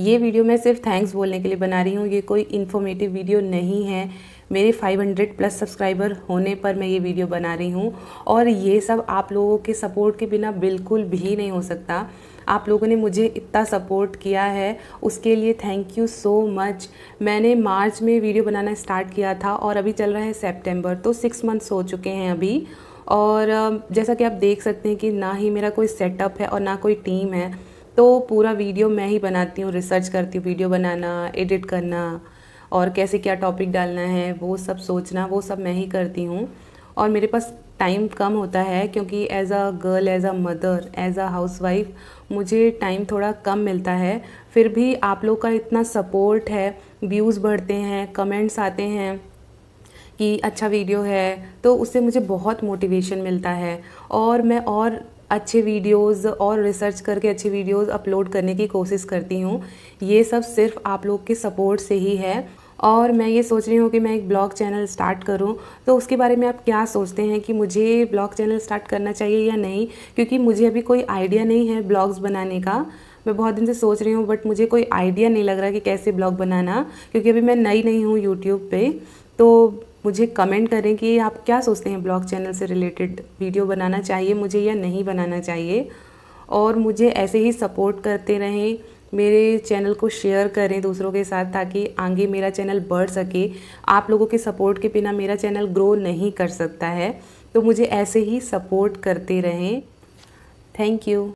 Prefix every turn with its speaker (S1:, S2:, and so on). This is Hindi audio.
S1: ये वीडियो मैं सिर्फ थैंक्स बोलने के लिए बना रही हूँ ये कोई इन्फॉर्मेटिव वीडियो नहीं है मेरे 500 प्लस सब्सक्राइबर होने पर मैं ये वीडियो बना रही हूँ और ये सब आप लोगों के सपोर्ट के बिना बिल्कुल भी नहीं हो सकता आप लोगों ने मुझे इतना सपोर्ट किया है उसके लिए थैंक यू सो मच मैंने मार्च में वीडियो बनाना स्टार्ट किया था और अभी चल रहा है सेप्टेम्बर तो सिक्स मंथ्स हो चुके हैं अभी और जैसा कि आप देख सकते हैं कि ना ही मेरा कोई सेटअप है और ना कोई टीम है तो पूरा वीडियो मैं ही बनाती हूँ रिसर्च करती हूँ वीडियो बनाना एडिट करना और कैसे क्या टॉपिक डालना है वो सब सोचना वो सब मैं ही करती हूँ और मेरे पास टाइम कम होता है क्योंकि as a girl as a mother as a housewife मुझे टाइम थोड़ा कम मिलता है फिर भी आप लोग का इतना सपोर्ट है व्यूज़ बढ़ते हैं कमेंट्स आते हैं कि अच्छा वीडियो है तो उससे मुझे बहुत मोटिवेशन मिलता है और मैं और अच्छे वीडियोस और रिसर्च करके अच्छे वीडियोस अपलोड करने की कोशिश करती हूँ ये सब सिर्फ आप लोग के सपोर्ट से ही है और मैं ये सोच रही हूँ कि मैं एक ब्लॉग चैनल स्टार्ट करूँ तो उसके बारे में आप क्या सोचते हैं कि मुझे ब्लॉग चैनल स्टार्ट करना चाहिए या नहीं क्योंकि मुझे अभी कोई आइडिया नहीं है ब्लॉग्स बनाने का मैं बहुत दिन से सोच रही हूँ बट मुझे कोई आइडिया नहीं लग रहा कि कैसे ब्लॉग बनाना क्योंकि अभी मैं नई नई हूँ यूट्यूब पर तो मुझे कमेंट करें कि आप क्या सोचते हैं ब्लॉग चैनल से रिलेटेड वीडियो बनाना चाहिए मुझे या नहीं बनाना चाहिए और मुझे ऐसे ही सपोर्ट करते रहें मेरे चैनल को शेयर करें दूसरों के साथ ताकि आगे मेरा चैनल बढ़ सके आप लोगों के सपोर्ट के बिना मेरा चैनल ग्रो नहीं कर सकता है तो मुझे ऐसे ही सपोर्ट करते रहें थैंक यू